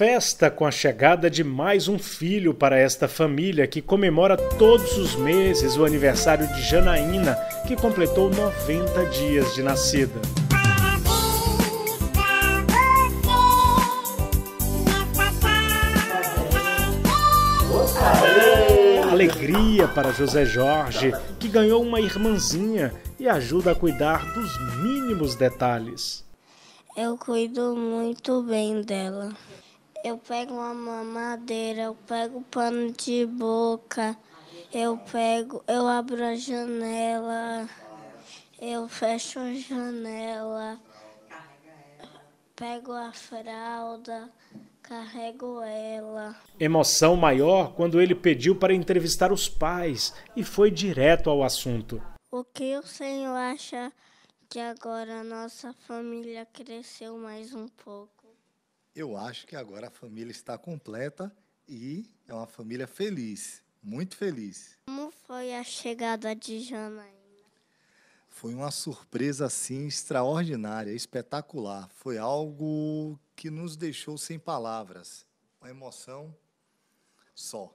festa com a chegada de mais um filho para esta família que comemora todos os meses o aniversário de Janaína, que completou 90 dias de nascida. alegria para José Jorge, que ganhou uma irmãzinha e ajuda a cuidar dos mínimos detalhes. Eu cuido muito bem dela. Eu pego uma mamadeira, eu pego pano de boca, eu pego, eu abro a janela, eu fecho a janela, pego a fralda, carrego ela. Emoção maior quando ele pediu para entrevistar os pais e foi direto ao assunto. O que o senhor acha que agora nossa família cresceu mais um pouco? Eu acho que agora a família está completa e é uma família feliz, muito feliz. Como foi a chegada de Janaína? Foi uma surpresa assim extraordinária, espetacular. Foi algo que nos deixou sem palavras. Uma emoção só.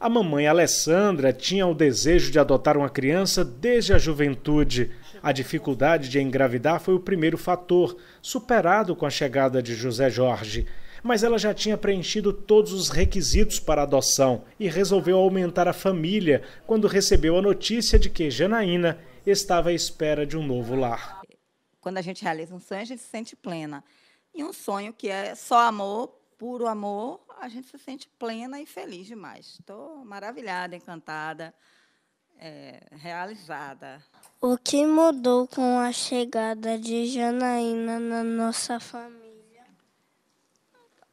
A mamãe Alessandra tinha o desejo de adotar uma criança desde a juventude. A dificuldade de engravidar foi o primeiro fator, superado com a chegada de José Jorge. Mas ela já tinha preenchido todos os requisitos para adoção e resolveu aumentar a família quando recebeu a notícia de que Janaína estava à espera de um novo lar. Quando a gente realiza um sonho, a gente se sente plena. E um sonho que é só amor, puro amor, a gente se sente plena e feliz demais. Estou maravilhada, encantada, é, realizada. O que mudou com a chegada de Janaína na nossa família?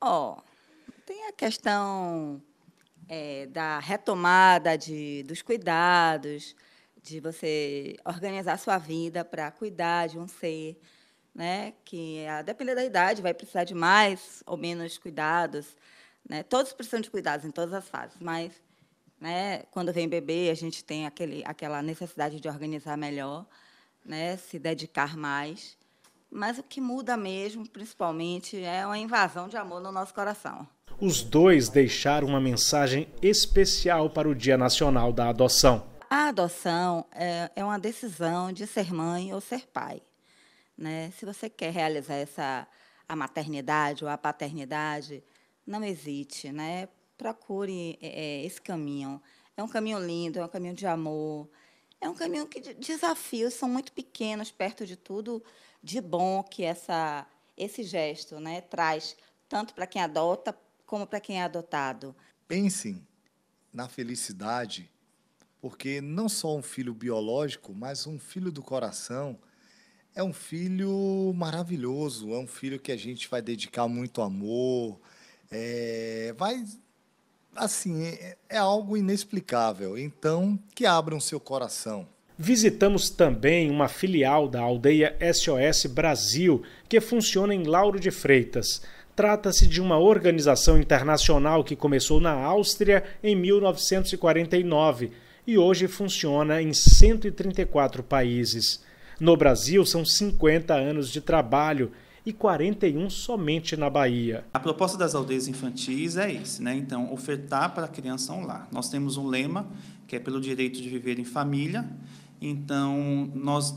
Ó, oh, tem a questão é, da retomada de, dos cuidados, de você organizar sua vida para cuidar de um ser, né? Que a depender da idade vai precisar de mais ou menos cuidados. Né? Todos precisam de cuidados em todas as fases, mas né, quando vem bebê, a gente tem aquele, aquela necessidade de organizar melhor, né, se dedicar mais. Mas o que muda mesmo, principalmente, é uma invasão de amor no nosso coração. Os dois deixaram uma mensagem especial para o Dia Nacional da Adoção. A adoção é, é uma decisão de ser mãe ou ser pai. Né? Se você quer realizar essa, a maternidade ou a paternidade, não hesite, né? Procure é, é, esse caminho. É um caminho lindo, é um caminho de amor, é um caminho que desafios são muito pequenos perto de tudo de bom que essa esse gesto, né, traz tanto para quem adota como para quem é adotado. Pensem na felicidade, porque não só um filho biológico, mas um filho do coração é um filho maravilhoso, é um filho que a gente vai dedicar muito amor, é, vai, assim, é, é algo inexplicável. Então, que abram seu coração. Visitamos também uma filial da aldeia SOS Brasil, que funciona em Lauro de Freitas. Trata-se de uma organização internacional que começou na Áustria em 1949 e hoje funciona em 134 países. No Brasil, são 50 anos de trabalho e 41 somente na Bahia. A proposta das aldeias infantis é esse, né? Então, ofertar para a criança um lar. Nós temos um lema que é pelo direito de viver em família. Então, nós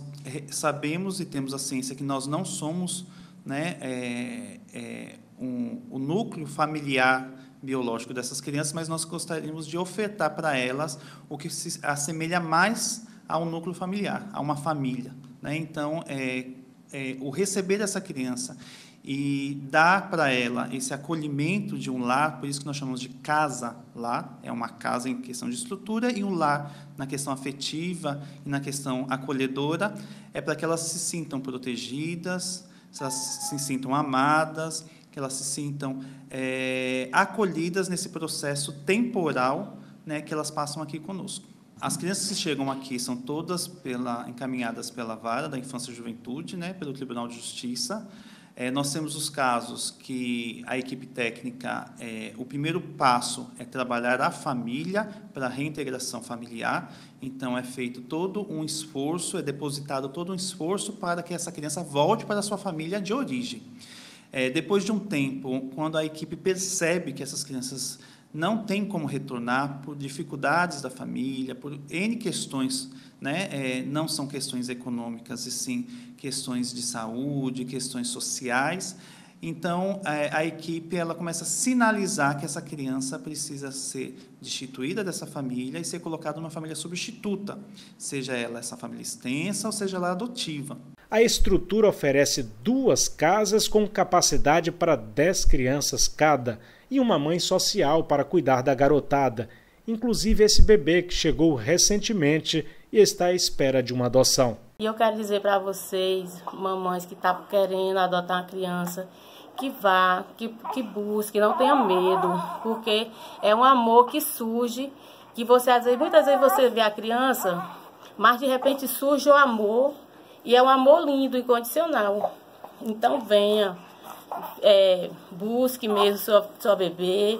sabemos e temos a ciência que nós não somos né, é, é, um, o núcleo familiar biológico dessas crianças, mas nós gostaríamos de ofertar para elas o que se assemelha mais a um núcleo familiar, a uma família. Né? Então, é, é, o receber essa criança e dar para ela esse acolhimento de um lar, por isso que nós chamamos de casa lá, é uma casa em questão de estrutura e um lar na questão afetiva e na questão acolhedora, é para que elas se sintam protegidas, elas se sintam amadas, que elas se sintam é, acolhidas nesse processo temporal né, que elas passam aqui conosco as crianças que chegam aqui são todas pela, encaminhadas pela vara da infância e juventude, né, pelo Tribunal de Justiça. É, nós temos os casos que a equipe técnica, é, o primeiro passo é trabalhar a família para a reintegração familiar. Então, é feito todo um esforço, é depositado todo um esforço para que essa criança volte para a sua família de origem. É, depois de um tempo, quando a equipe percebe que essas crianças não tem como retornar por dificuldades da família, por N questões, né? É, não são questões econômicas, e sim questões de saúde, questões sociais. Então, a, é, a equipe ela começa a sinalizar que essa criança precisa ser destituída dessa família e ser colocada numa família substituta, seja ela essa família extensa ou seja ela adotiva a estrutura oferece duas casas com capacidade para 10 crianças cada e uma mãe social para cuidar da garotada, inclusive esse bebê que chegou recentemente e está à espera de uma adoção. E eu quero dizer para vocês, mamães que estão tá querendo adotar uma criança, que vá, que, que busque, não tenha medo, porque é um amor que surge, que você às vezes, muitas vezes você vê a criança, mas de repente surge o amor e é um amor lindo, incondicional. Então venha, é, busque mesmo sua, sua bebê.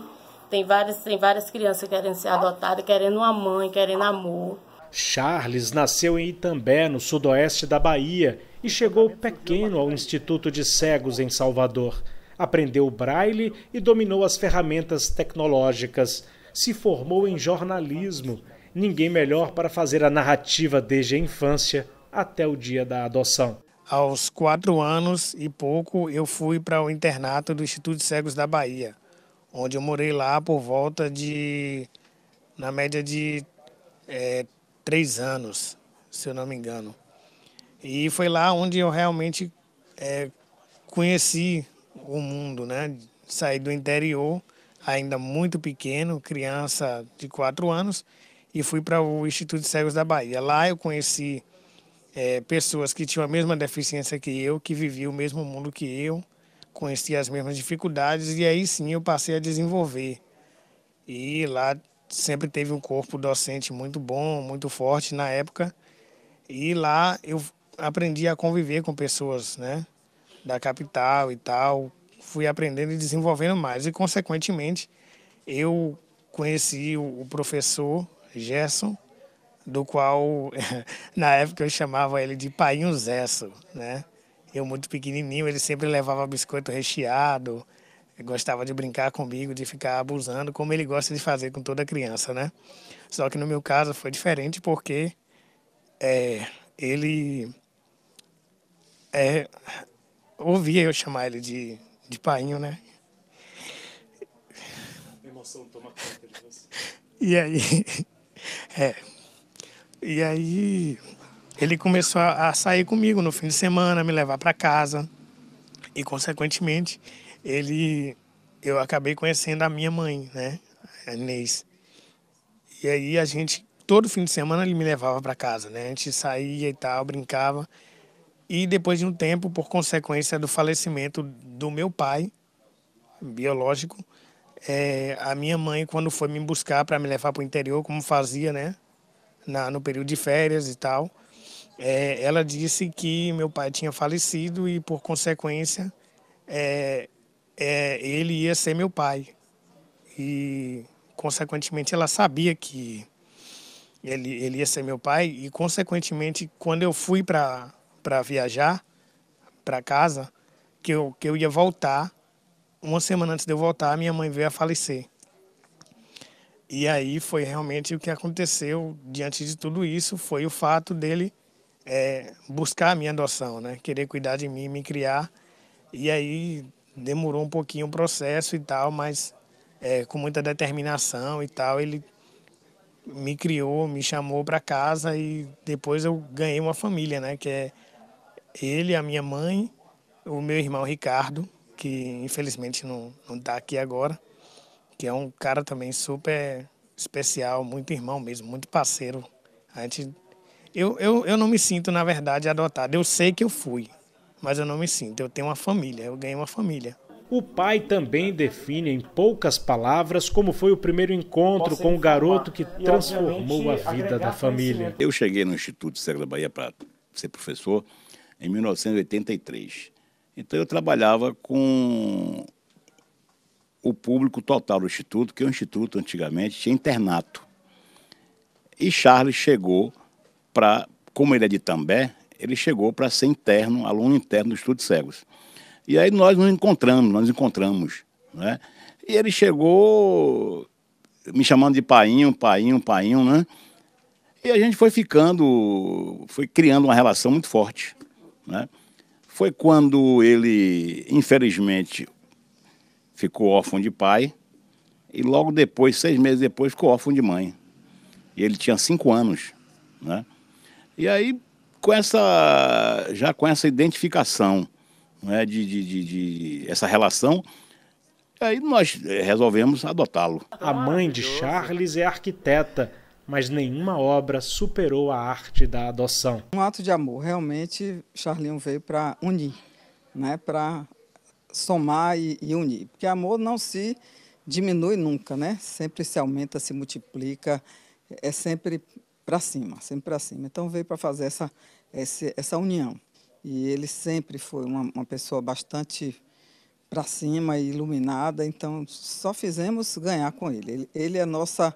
Tem várias, tem várias crianças querendo ser adotadas, querendo uma mãe, querendo amor. Charles nasceu em Itambé, no sudoeste da Bahia, e chegou pequeno ao Instituto de Cegos em Salvador. Aprendeu o braille e dominou as ferramentas tecnológicas. Se formou em jornalismo. Ninguém melhor para fazer a narrativa desde a infância até o dia da adoção. Aos quatro anos e pouco, eu fui para o internato do Instituto de Cegos da Bahia, onde eu morei lá por volta de, na média de é, três anos, se eu não me engano. E foi lá onde eu realmente é, conheci o mundo, né? Saí do interior, ainda muito pequeno, criança de quatro anos, e fui para o Instituto de Cegos da Bahia. Lá eu conheci é, pessoas que tinham a mesma deficiência que eu, que viviam o mesmo mundo que eu, conhecia as mesmas dificuldades, e aí sim eu passei a desenvolver. E lá sempre teve um corpo docente muito bom, muito forte na época, e lá eu aprendi a conviver com pessoas, né, da capital e tal, fui aprendendo e desenvolvendo mais, e consequentemente eu conheci o professor Gerson, do qual na época eu chamava ele de Painho Zesso, né? Eu muito pequenininho, ele sempre levava biscoito recheado, gostava de brincar comigo, de ficar abusando, como ele gosta de fazer com toda criança, né? Só que no meu caso foi diferente porque é, ele é, ouvia eu chamar ele de, de painho, né? A emoção toma conta de você. E aí, é, e aí ele começou a sair comigo no fim de semana, me levar para casa. E consequentemente, ele eu acabei conhecendo a minha mãe, né, a Inês. E aí a gente todo fim de semana ele me levava para casa, né? A gente saía e tal, brincava. E depois de um tempo, por consequência do falecimento do meu pai biológico, é, a minha mãe quando foi me buscar para me levar para o interior, como fazia, né? na, no período de férias e tal, é, ela disse que meu pai tinha falecido e, por consequência, é, é, ele ia ser meu pai. E, consequentemente, ela sabia que ele, ele ia ser meu pai. E, consequentemente, quando eu fui para viajar para casa, que eu, que eu ia voltar, uma semana antes de eu voltar, minha mãe veio a falecer. E aí foi realmente o que aconteceu diante de tudo isso, foi o fato dele é, buscar a minha adoção, né? Querer cuidar de mim, me criar. E aí demorou um pouquinho o processo e tal, mas é, com muita determinação e tal, ele me criou, me chamou para casa e depois eu ganhei uma família, né? Que é ele, a minha mãe, o meu irmão Ricardo, que infelizmente não está aqui agora, que é um cara também super especial, muito irmão mesmo, muito parceiro. A gente, eu, eu, eu não me sinto, na verdade, adotado. Eu sei que eu fui, mas eu não me sinto. Eu tenho uma família, eu ganhei uma família. O pai também define em poucas palavras como foi o primeiro encontro com o garoto que transformou a vida da família. Eu cheguei no Instituto Cego da Bahia para ser professor em 1983. Então eu trabalhava com o público total do Instituto, que o é Instituto antigamente tinha internato. E Charles chegou para, como ele é de També, ele chegou para ser interno, aluno interno do Instituto de Cegos. E aí nós nos encontramos, nós nos encontramos. Né? E ele chegou me chamando de painho, painho, painho, né? E a gente foi ficando, foi criando uma relação muito forte. Né? Foi quando ele, infelizmente, ficou órfão de pai e logo depois, seis meses depois, ficou órfão de mãe. E ele tinha cinco anos, né? E aí, com essa, já com essa identificação, né, de, de, de, de essa relação, aí nós resolvemos adotá-lo. A mãe de Charles é arquiteta, mas nenhuma obra superou a arte da adoção. Um ato de amor, realmente, Charlinho veio para unir, né, para somar e, e unir. Porque amor não se diminui nunca, né? Sempre se aumenta, se multiplica, é sempre para cima, sempre para cima. Então veio para fazer essa, essa, essa união. E ele sempre foi uma, uma pessoa bastante para cima e iluminada, então só fizemos ganhar com ele. Ele, ele é nossa,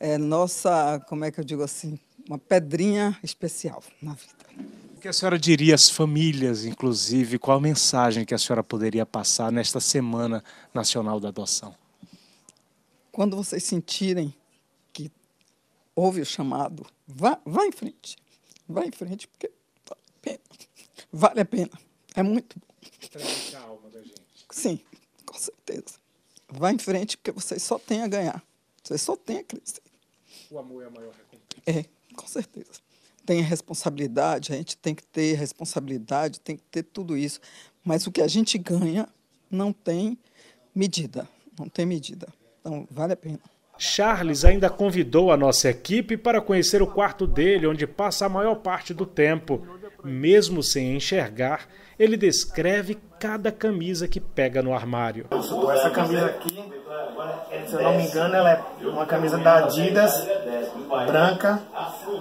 é nossa, como é que eu digo assim, uma pedrinha especial na vida que a senhora diria às famílias, inclusive? Qual a mensagem que a senhora poderia passar nesta Semana Nacional da Adoção? Quando vocês sentirem que houve o chamado, vá, vá em frente. Vá em frente, porque vale a pena. Vale a pena. É muito bom. Sim, com certeza. Vá em frente, porque vocês só têm a ganhar. Vocês só têm a crescer. O amor é a maior recompensa. É, com certeza tem a responsabilidade, a gente tem que ter responsabilidade, tem que ter tudo isso. Mas o que a gente ganha não tem medida, não tem medida. Então, vale a pena. Charles ainda convidou a nossa equipe para conhecer o quarto dele, onde passa a maior parte do tempo. Mesmo sem enxergar, ele descreve cada camisa que pega no armário. Essa camisa aqui, se eu não me engano, ela é uma camisa da Adidas, branca,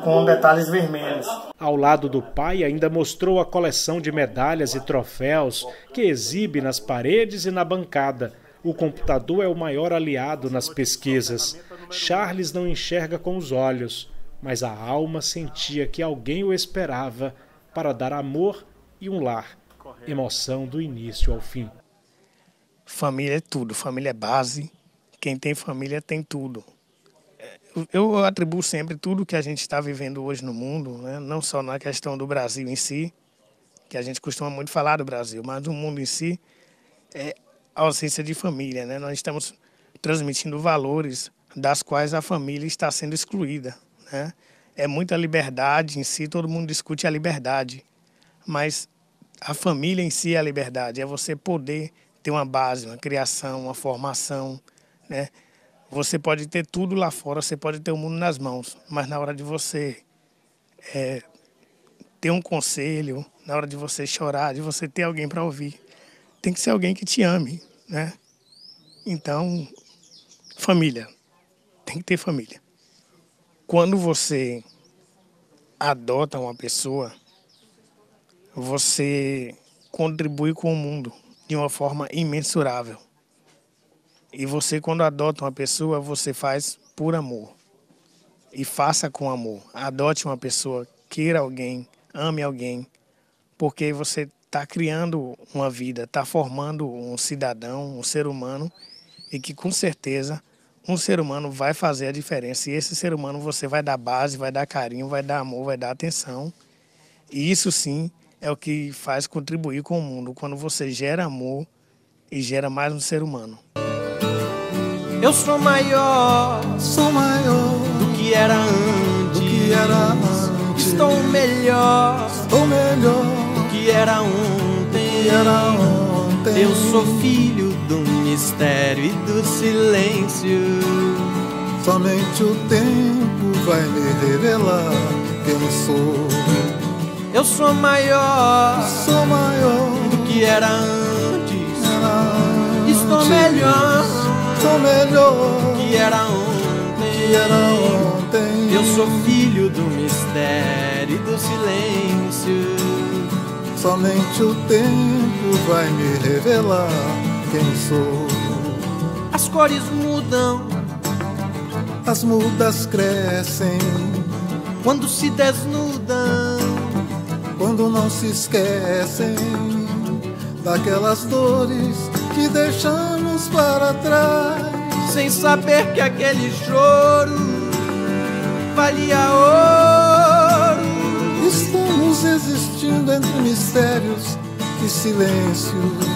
com detalhes vermelhos. Ao lado do pai, ainda mostrou a coleção de medalhas e troféus que exibe nas paredes e na bancada. O computador é o maior aliado nas pesquisas. Charles não enxerga com os olhos, mas a alma sentia que alguém o esperava para dar amor e um lar. Emoção do início ao fim. Família é tudo, família é base. Quem tem família tem tudo eu atribuo sempre tudo que a gente está vivendo hoje no mundo, né? não só na questão do Brasil em si, que a gente costuma muito falar do Brasil, mas do mundo em si é a ausência de família. Né? Nós estamos transmitindo valores das quais a família está sendo excluída. Né? É muita liberdade em si, todo mundo discute a liberdade, mas a família em si é a liberdade, é você poder ter uma base, uma criação, uma formação, né? Você pode ter tudo lá fora, você pode ter o mundo nas mãos, mas na hora de você é, ter um conselho, na hora de você chorar, de você ter alguém para ouvir, tem que ser alguém que te ame, né? Então, família, tem que ter família. Quando você adota uma pessoa, você contribui com o mundo de uma forma imensurável. E você, quando adota uma pessoa, você faz por amor. E faça com amor. Adote uma pessoa, queira alguém, ame alguém, porque você está criando uma vida, está formando um cidadão, um ser humano, e que com certeza um ser humano vai fazer a diferença. E esse ser humano você vai dar base, vai dar carinho, vai dar amor, vai dar atenção. E isso sim é o que faz contribuir com o mundo, quando você gera amor e gera mais um ser humano. Eu sou maior, sou maior do que era antes. Do que era antes. Estou melhor, estou melhor do que era ontem. Era ontem. Eu sou filho do mistério e do silêncio. Somente o tempo vai me revelar quem eu sou. Eu sou maior, sou maior do que era antes. Era antes. Estou melhor tão melhor que era ontem. Que era ontem. Eu sou filho do mistério e do silêncio. Somente o tempo vai me revelar quem sou. As cores mudam, as mudas crescem. Quando se desnudam, quando não se esquecem daquelas dores que deixamos para trás, sem saber que aquele choro valia ouro. Estamos existindo entre mistérios e silêncios.